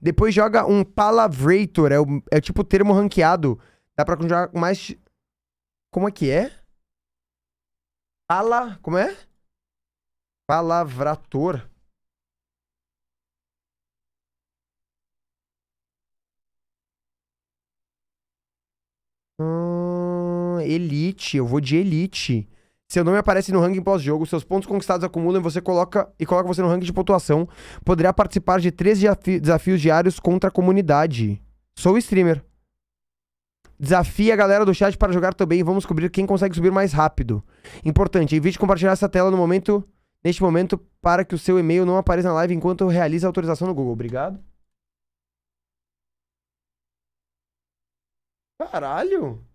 Depois joga um palavrator, é o, é tipo o tipo termo ranqueado. Dá pra jogar com mais. Como é que é? Pala. Como é? Palavrator. Hum, elite, eu vou de elite. Seu nome aparece no ranking pós-jogo, seus pontos conquistados acumulam e você coloca e coloca você no ranking de pontuação. Poderá participar de três desafi desafios diários contra a comunidade. Sou streamer. Desafie a galera do chat para jogar também. Vamos descobrir quem consegue subir mais rápido. Importante, evite compartilhar essa tela no momento, neste momento, para que o seu e-mail não apareça na live enquanto realiza a autorização no Google. Obrigado. Caralho!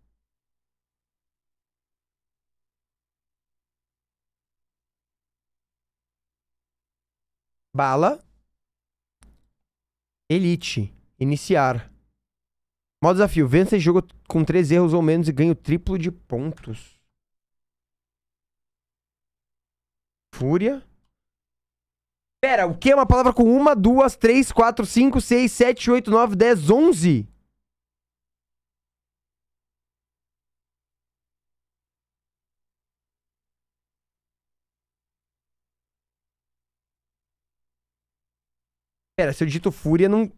Bala. Elite. Iniciar. Modo desafio. Vença esse jogo com três erros ou menos e ganho o triplo de pontos. Fúria. Pera, o que é uma palavra com uma, duas, três, quatro, cinco, seis, sete, oito, nove, dez, onze? Pera, se eu digito fúria, não.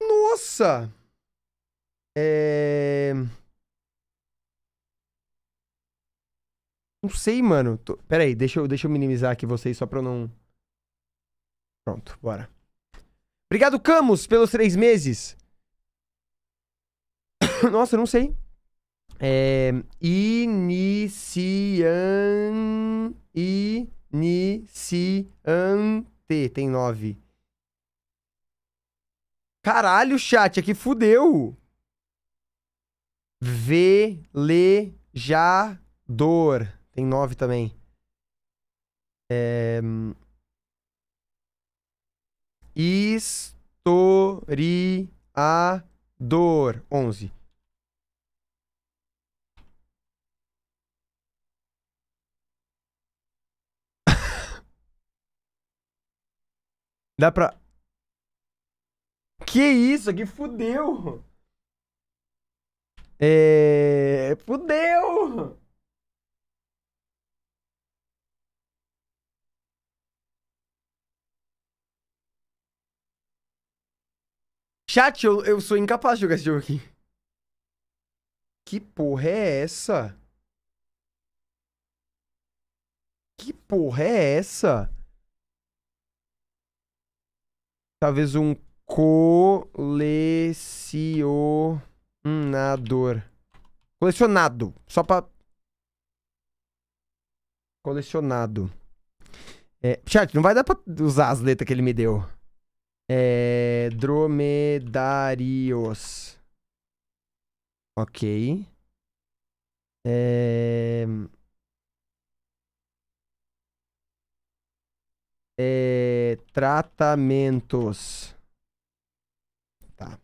Nossa! É. Não sei, mano. Tô... Pera aí, deixa eu, deixa eu minimizar aqui vocês só pra eu não. Pronto, bora. Obrigado, Camus, pelos três meses. Nossa, não sei. É... Inician... I... Iniciante. Tem nove. Caralho, chat, aqui fudeu. Velejador. Tem nove também. É... Hum, historiador. Onze. Dá pra. Que isso? Aqui fudeu! É. Fudeu! Chat, eu, eu sou incapaz de jogar esse jogo aqui. Que porra é essa? Que porra é essa? talvez um colecionador. Colecionado, só pra... Colecionado. É, chat, não vai dar pra usar as letras que ele me deu. É, dromedários. Ok. É... Tratamentos. Tá.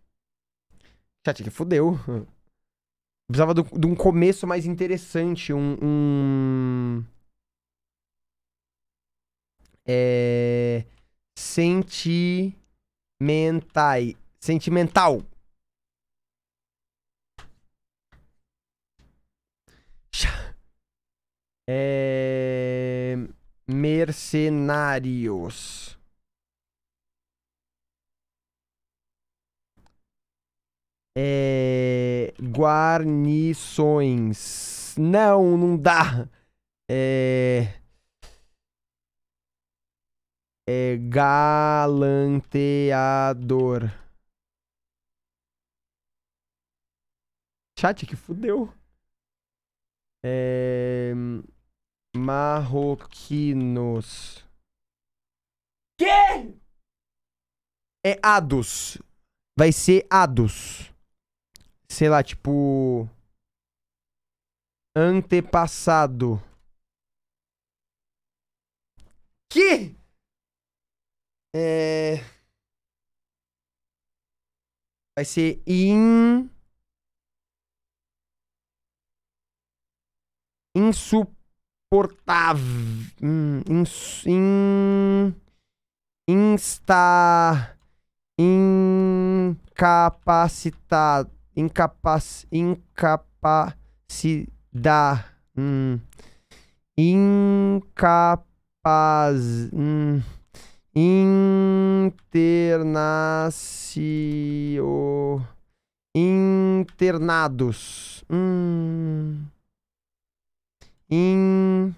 Chat, que fudeu. Precisava de um começo mais interessante, um. um... É... Sentimentai. Sentimental. É... Mercenários. É... Guarnições. Não, não dá. É... é... Galanteador. Chat que fudeu. É... Marroquinos. Que? É Ados. Vai ser Ados sei lá, tipo. Antepassado. Que? É. Vai ser in. Insuportável. Hum, ins... In... Insta. Incapacitado incapaz incapacidade. Hum, incapaz. Hum, internacio, internados. Hum, in,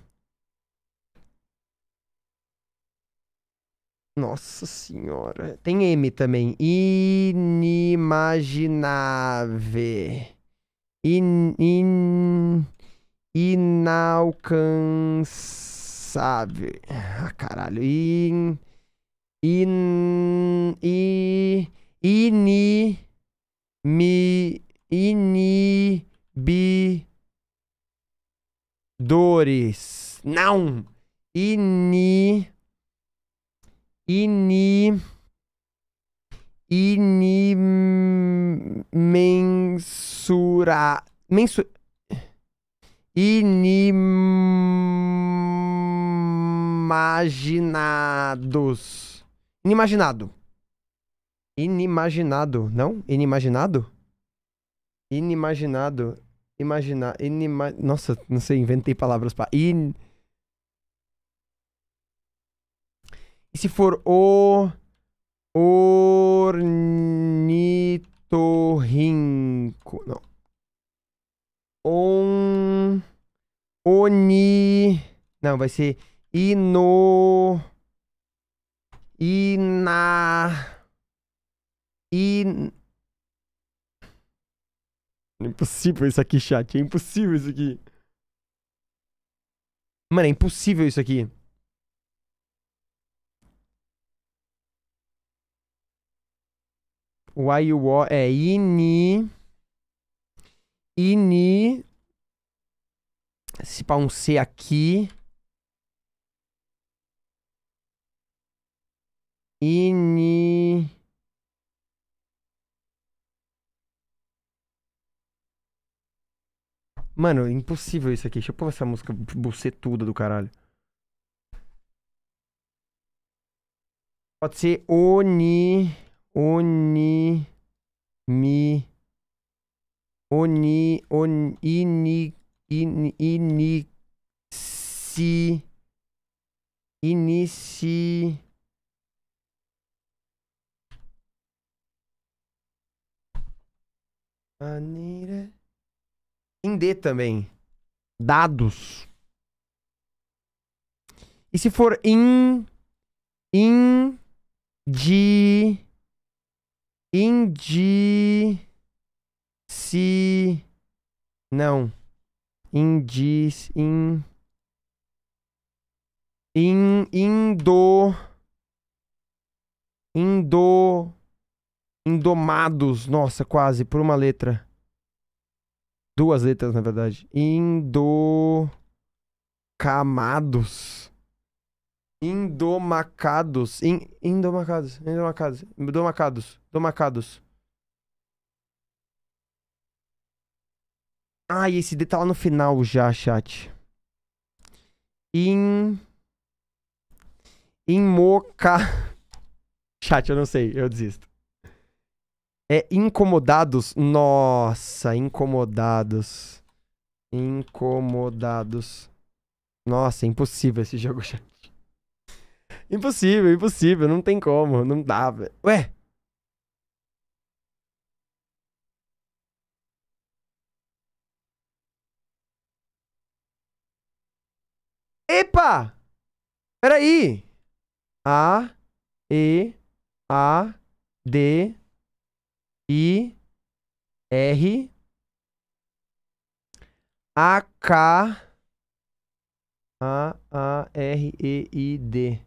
Nossa senhora. Tem M também. Inimaginável. In, in, inalcançável. Ah, caralho. In, in, i, ini, mi, Dores. Não! Ini ini, inimensura, mensura, inimaginados. Inimaginado. Inimaginado, não? Inimaginado? Inimaginado. Imaginar. Inima... Nossa, não sei, inventei palavras para. In... E se for o... Ornitorrinco... Não. On... Oni... Não, vai ser... Ino... Ina... In... É impossível isso aqui, chat. É impossível isso aqui. Mano, é impossível isso aqui. O Aiwo é ini. Ini. Se pá um C aqui. Ini. Mano, impossível isso aqui. Deixa eu pôr essa música bucetuda do caralho. Pode ser Oni mi Oni. On, ini, in, ini, si, inici. Maneira. Em D também. Dados. E se for in. In. De. Indi, si, Não. Indis. In. In. Indo. Indo. Indomados. Nossa, quase. Por uma letra. Duas letras, na verdade. indo, camados. Indomacados. In, indomacados. Indomacados. Domacados. Domacados. Ah, e esse D tá lá no final já, chat. In. Inmoca. Chat, eu não sei, eu desisto. É incomodados? Nossa, incomodados. Incomodados. Nossa, é impossível esse jogo, chat. Impossível, impossível, não tem como, não dá, velho. Ué? Epa! Peraí! A, E, A, D, I, R, A, K, A, A, R, E, I, D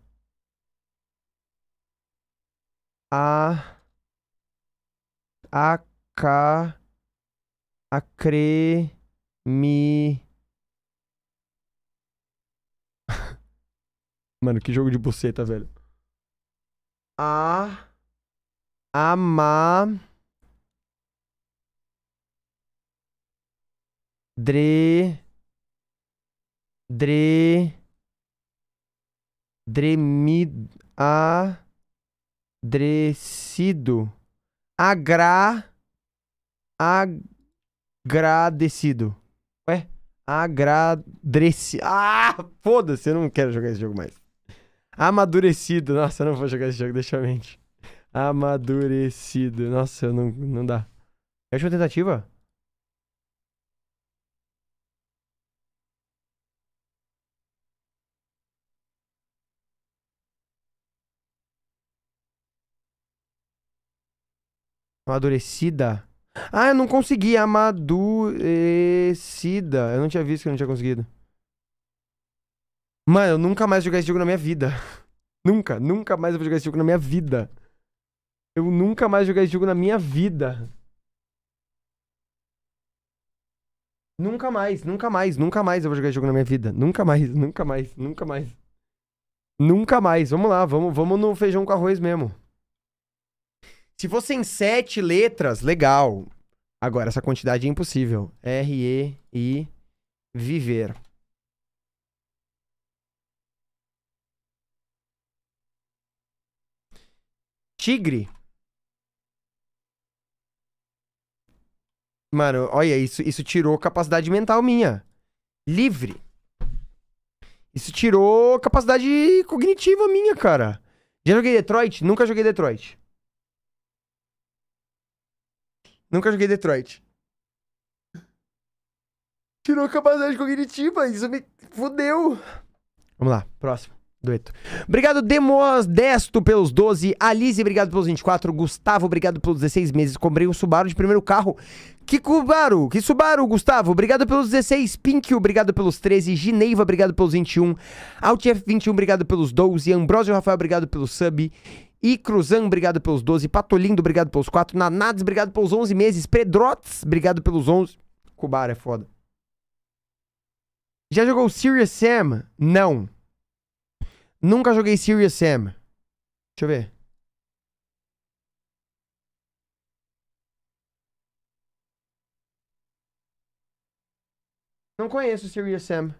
a A, A, cre mi Mano, que jogo de buceta, velho. A ama dre dre dremid a agradecido. Agra. Agradecido. Ué? Agradecido. Ah! Foda-se, eu não quero jogar esse jogo mais. Amadurecido. Nossa, eu não vou jogar esse jogo, deixa eu mente. Amadurecido. Nossa, não, não dá. É a última tentativa? Amadurecida. Ah, eu não consegui. Amadurecida. Eu não tinha visto que eu não tinha conseguido. Mano, eu nunca mais jogar esse jogo na minha vida. nunca, nunca mais eu vou jogar esse jogo na minha vida. Eu nunca mais jogar esse jogo na minha vida. Nunca mais, nunca mais, nunca mais eu vou jogar esse jogo na minha vida. Nunca mais, nunca mais, nunca mais. Nunca mais. Vamos lá, vamos, vamos no feijão com arroz mesmo. Se fosse em sete letras, legal. Agora, essa quantidade é impossível. R-E-I, viver. Tigre. Mano, olha, isso, isso tirou capacidade mental minha. Livre. Isso tirou capacidade cognitiva minha, cara. Já joguei Detroit? Nunca joguei Detroit. Nunca joguei Detroit. Tirou capacidade cognitiva, isso me fudeu. Vamos lá, próximo. Dueto. Obrigado, Demos Desto, pelos 12. Alice, obrigado pelos 24. Gustavo, obrigado pelos 16 meses. Comprei um Subaru de primeiro carro. Que Subaru, que Subaru, Gustavo. Obrigado pelos 16. Pink, obrigado pelos 13. Gineiva, obrigado pelos 21. Altf21, obrigado pelos 12. Ambrosio Rafael, obrigado pelo sub. Icruzan, obrigado pelos 12. Patolindo, obrigado pelos 4. Nanades, obrigado pelos 11 meses. Predrots, obrigado pelos 11. Cubara é foda. Já jogou Serious Sam? Não. Nunca joguei Serious Sam. Deixa eu ver. Não conheço Serious Sam.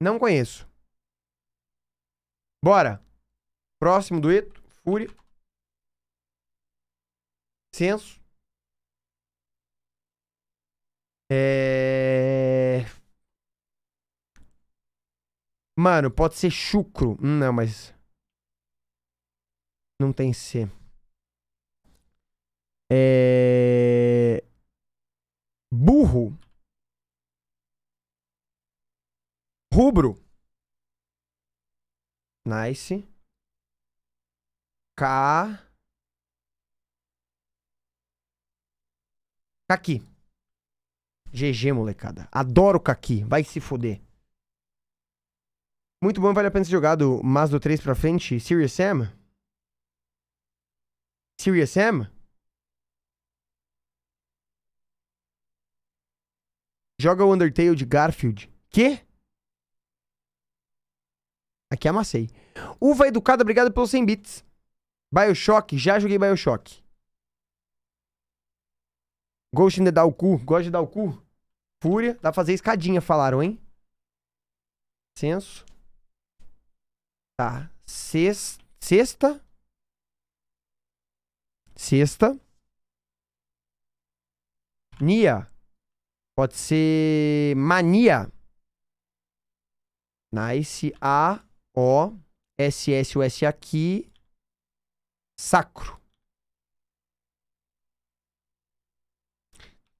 Não conheço. Bora. Próximo dueto. Fúria. Senso. É... Mano, pode ser chucro. Hum, não, mas... Não tem C. É... Burro. Rubro. Nice. K. Kaki. GG, molecada. Adoro Kaki. Vai se foder. Muito bom, vale a pena ser jogado. Mas do 3 pra frente. Serious Sam? Serious Sam? Joga o Undertale de Garfield. Que? Aqui amassei. É Uva Educada, obrigado pelos 100 bits. Bioshock, já joguei Bioshock. Ghost dá o cu gosta de dar o cu? Fúria, dá pra fazer escadinha, falaram, hein? Censo. Tá. Sexta. Sexta. Sexta. Nia. Pode ser mania. Nice. A. O, S, S, U S aqui. Sacro.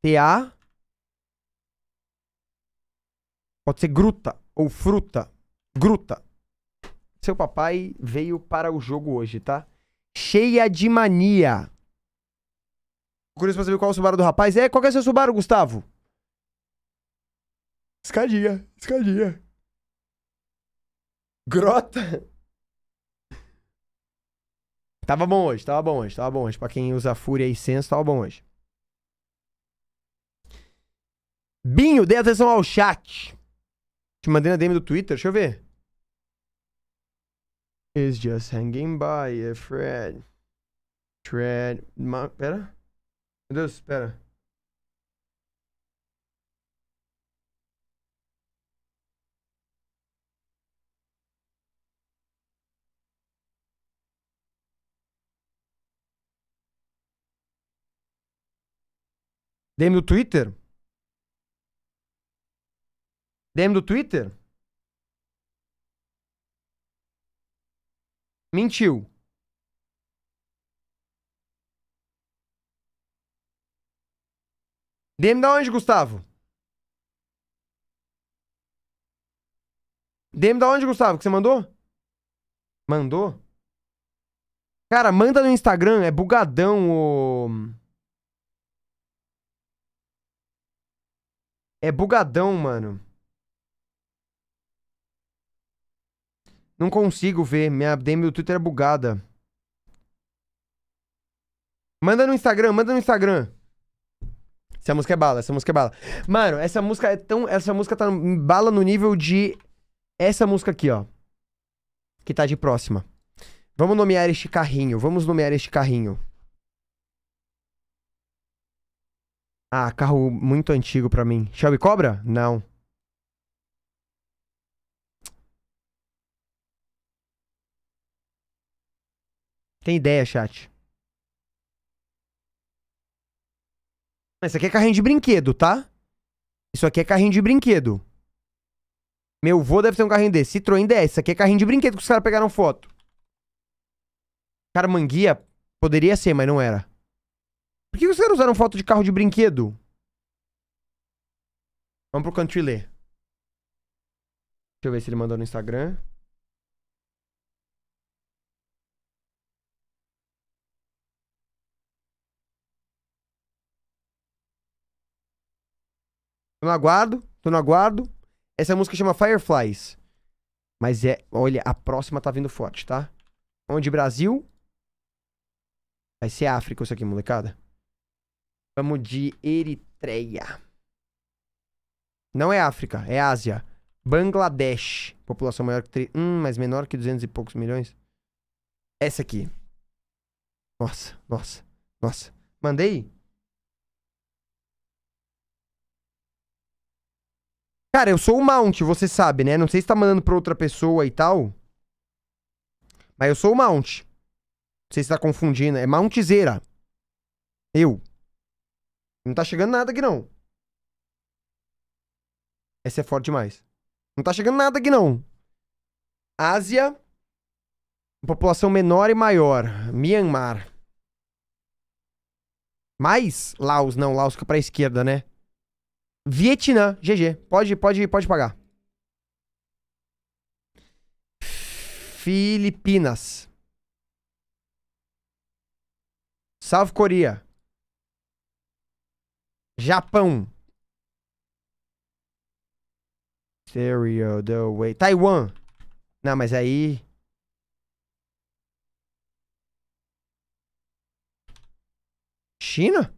TA. Pode ser gruta ou fruta. Gruta. Seu papai veio para o jogo hoje, tá? Cheia de mania. Curioso pra saber qual é o Subaru do rapaz. É, qual que é o seu Subaru, Gustavo? Escadinha, escadinha. Grota. Tava bom hoje, tava bom hoje, tava bom hoje. Pra quem usa Fúria e Senso, tava bom hoje. Binho, dê atenção ao chat. Te mandei na DM do Twitter, deixa eu ver. Is just hanging by a thread. Ma... Pera. Meu Deus, pera. DM do Twitter? DM do Twitter? Mentiu. DM da onde, Gustavo? DM da onde, Gustavo, que você mandou? Mandou? Cara, manda no Instagram, é bugadão o... É bugadão, mano. Não consigo ver. Minha DM do Twitter é bugada. Manda no Instagram, manda no Instagram. Essa música é bala, essa música é bala. Mano, essa música é tão. Essa música tá bala no nível de. Essa música aqui, ó. Que tá de próxima. Vamos nomear este carrinho. Vamos nomear este carrinho. Ah, carro muito antigo pra mim. Shelby Cobra? Não. Tem ideia, chat. Mas isso aqui é carrinho de brinquedo, tá? Isso aqui é carrinho de brinquedo. Meu vô deve ter um carrinho desse. Citroën DS. Isso aqui é carrinho de brinquedo que os caras pegaram foto. Cara, manguia poderia ser, mas não era. Por que os caras usaram foto de carro de brinquedo? Vamos pro country ler. Deixa eu ver se ele mandou no Instagram. Tô no aguardo, tô no aguardo. Essa música chama Fireflies. Mas é, olha, a próxima tá vindo forte, tá? Onde Brasil? Vai ser África isso aqui, molecada. Vamos de Eritreia. Não é África, é Ásia. Bangladesh. População maior que. Tri... Hum, mas menor que 200 e poucos milhões. Essa aqui. Nossa, nossa, nossa. Mandei? Cara, eu sou o Mount, você sabe, né? Não sei se tá mandando pra outra pessoa e tal. Mas eu sou o Mount. Não sei se tá confundindo. É Mountzeira. Eu. Não tá chegando nada aqui, não. Essa é forte demais. Não tá chegando nada aqui, não. Ásia. População menor e maior. Myanmar. Mais Laos. Não, Laos fica pra esquerda, né? Vietnã. GG. Pode, pode, pode pagar. Filipinas. South Coreia. Japão. Stereo the way. Taiwan. Não, mas aí. China?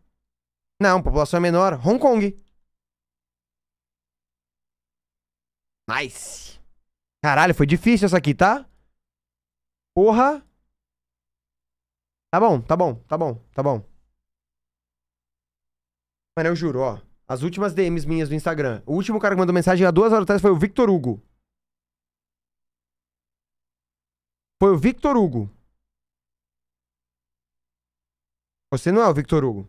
Não, população é menor. Hong Kong. Nice. Caralho, foi difícil essa aqui, tá? Porra. Tá bom, tá bom, tá bom, tá bom. Mano, eu juro, ó. As últimas DMs minhas do Instagram. O último cara que mandou mensagem há duas horas atrás foi o Victor Hugo. Foi o Victor Hugo. Você não é o Victor Hugo.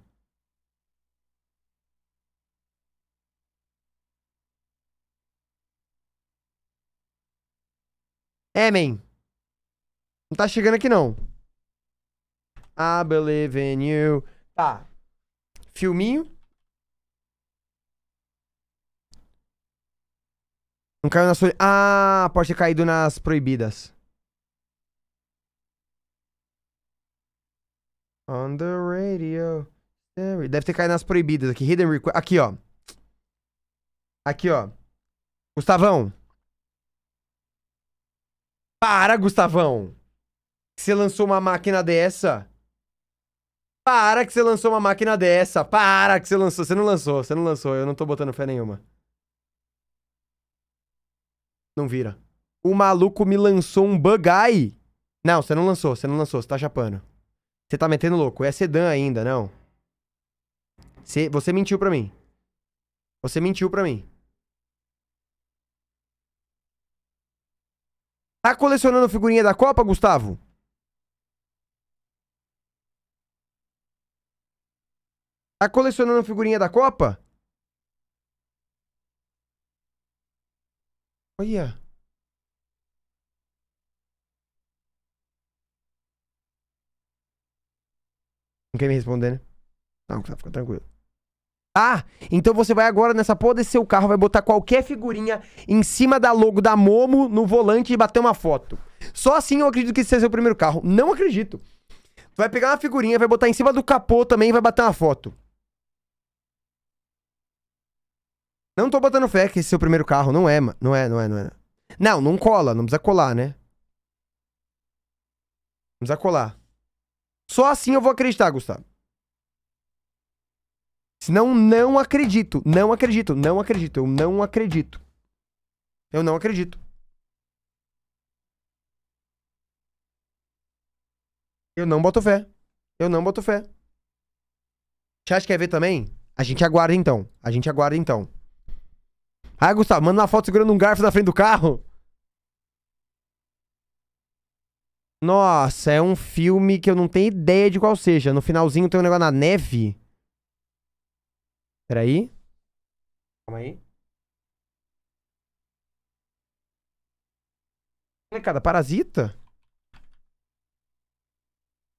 É, man. Não tá chegando aqui, não. I ah, believe in you. Tá. Filminho. Não caiu nas. Ah, pode ter caído nas proibidas. On the radio. Deve ter caído nas proibidas aqui. Hidden request. Aqui, ó. Aqui, ó. Gustavão. Para, Gustavão. Que você lançou uma máquina dessa. Para que você lançou uma máquina dessa. Para que você lançou. Você não lançou, você não lançou. Eu não tô botando fé nenhuma. Não vira. O maluco me lançou um bug eye. Não, você não lançou, você não lançou, você tá chapando. Você tá metendo louco. É sedã ainda, não. Você, você mentiu pra mim. Você mentiu pra mim. Tá colecionando figurinha da Copa, Gustavo? Tá colecionando figurinha da Copa? Olha. Não quer me responder, né? Não, tá, fica tranquilo. Ah, então você vai agora nessa porra desse seu carro, vai botar qualquer figurinha em cima da logo da Momo no volante e bater uma foto. Só assim eu acredito que esse seja seu primeiro carro. Não acredito. vai pegar uma figurinha, vai botar em cima do capô também e vai bater uma foto. Eu não tô botando fé que esse é seu primeiro carro. Não é, mano. É, não é, não é, não é. Não, não cola. Não precisa colar, né? Não precisa colar. Só assim eu vou acreditar, Gustavo. Senão, não acredito. Não acredito. Não acredito. Eu não acredito. Eu não acredito. Eu não boto fé. Eu não boto fé. Você acha que quer ver também? A gente aguarda então. A gente aguarda então. Ah, Gustavo, manda uma foto segurando um garfo na frente do carro. Nossa, é um filme que eu não tenho ideia de qual seja. No finalzinho tem um negócio na neve. Peraí. Calma aí. Molecada, parasita?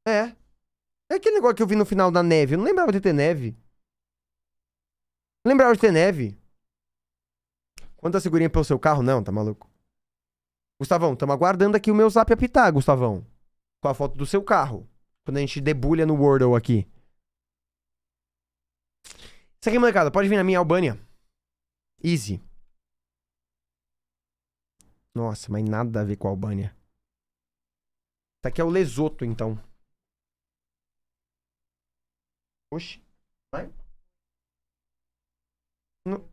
É. É aquele negócio que eu vi no final da neve. Eu não lembrava de ter neve. Não lembrava de ter neve. Quanto a segurinha pelo seu carro? Não, tá maluco. Gustavão, estamos aguardando aqui o meu zap apitar, Gustavão. Com a foto do seu carro. Quando a gente debulha no Wordle aqui. Isso aqui, molecada, pode vir na minha Albânia. Easy. Nossa, mas nada a ver com a Albânia. Isso aqui é o Lesoto, então. Oxi. Vai. Não.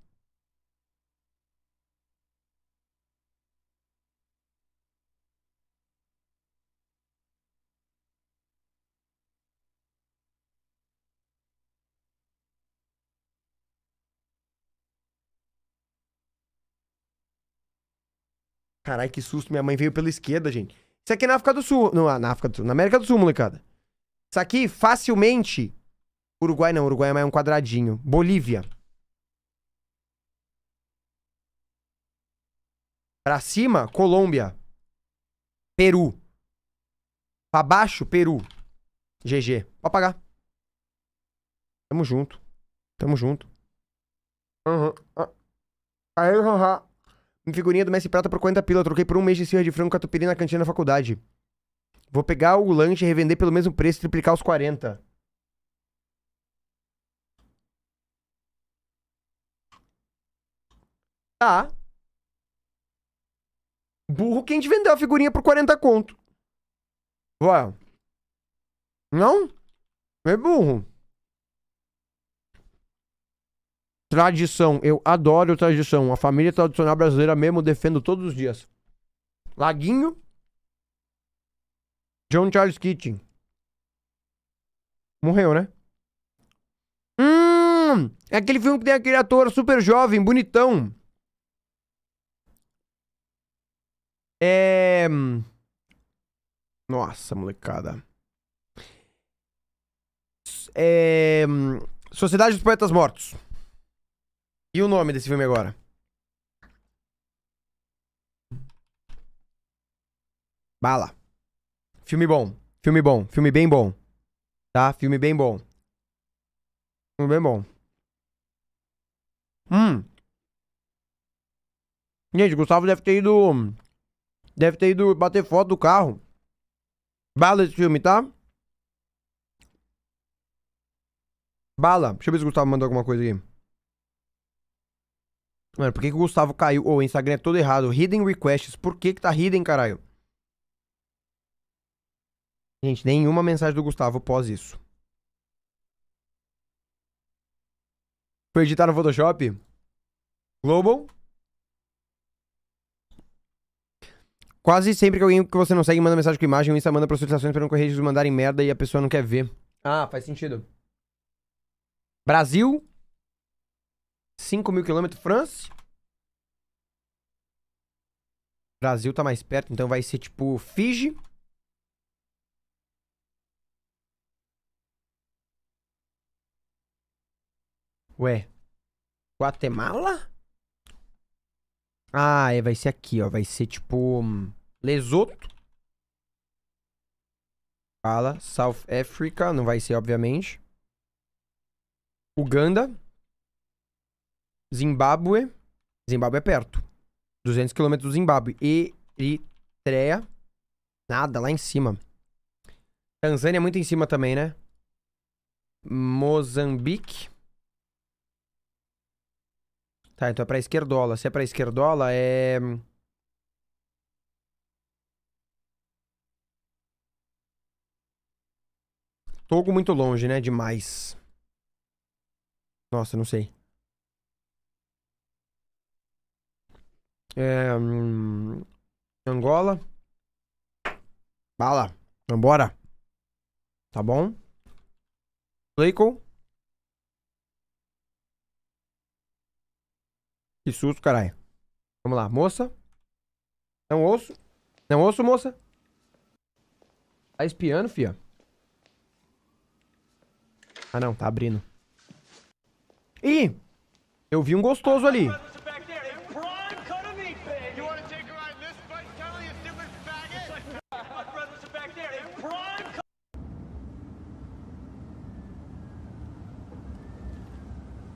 Caralho, que susto. Minha mãe veio pela esquerda, gente. Isso aqui é na África do Sul. Não, na África do Sul. Na América do Sul, molecada. Isso aqui, facilmente. Uruguai não, Uruguai é mais um quadradinho. Bolívia. Pra cima, Colômbia. Peru. Pra baixo, Peru. GG. Pode pagar. Tamo junto. Tamo junto. Uhum. Aí, haha figurinha do Messi Prata por 40 pila. Troquei por um mês de cirra de frango com catupiry na cantina da faculdade. Vou pegar o lanche e revender pelo mesmo preço, triplicar os 40. Tá. Ah. Burro quem te vendeu a figurinha por 40 conto. Ué. Não? É burro. Tradição, eu adoro tradição. A família tradicional brasileira mesmo defendo todos os dias. Laguinho, John Charles Keating. Morreu, né? Hum, é aquele filme que tem aquele ator super jovem, bonitão. É. Nossa, molecada. É... Sociedade dos Poetas Mortos. E o nome desse filme agora? Bala. Filme bom. Filme bom. Filme bem bom. Tá? Filme bem bom. Filme bem bom. Hum. Gente, Gustavo deve ter ido. Deve ter ido bater foto do carro. Bala esse filme, tá? Bala. Deixa eu ver se o Gustavo mandou alguma coisa aqui. Mano, por que, que o Gustavo caiu? Ô, oh, o Instagram é todo errado. Hidden requests. Por que que tá hidden, caralho? Gente, nenhuma mensagem do Gustavo pós isso. Foi editar no Photoshop? Global? Quase sempre que alguém que você não segue manda mensagem com imagem, o Insta manda para solicitações para não correr de mandarem merda e a pessoa não quer ver. Ah, faz sentido. Brasil, 5 mil quilômetros, França. Brasil tá mais perto, então vai ser tipo Fiji. Ué. Guatemala? Ah, é, vai ser aqui, ó. Vai ser tipo. Lesoto. Fala. South Africa. Não vai ser, obviamente. Uganda. Zimbábue. Zimbábue é perto. 200 quilômetros do Zimbábue. Eritreia. Nada, lá em cima. Tanzânia é muito em cima também, né? Moçambique. Tá, então é pra esquerdola. Se é pra esquerdola, é... Togo muito longe, né? Demais. Nossa, não sei. É, hum, Angola. Bala. Vambora. Tá bom? Playcon. Que susto, caralho. Vamos lá, moça. Não ouço. Não ouço, moça. Tá espiando, fia. Ah, não, tá abrindo. Ih! Eu vi um gostoso ali.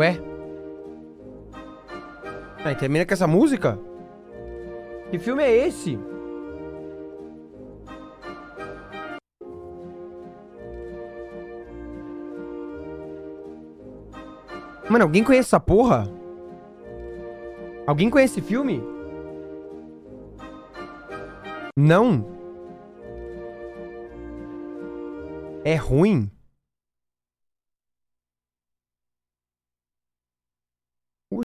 Ué? Aí termina com essa música? Que filme é esse? Mano, alguém conhece essa porra? Alguém conhece esse filme? Não. É ruim.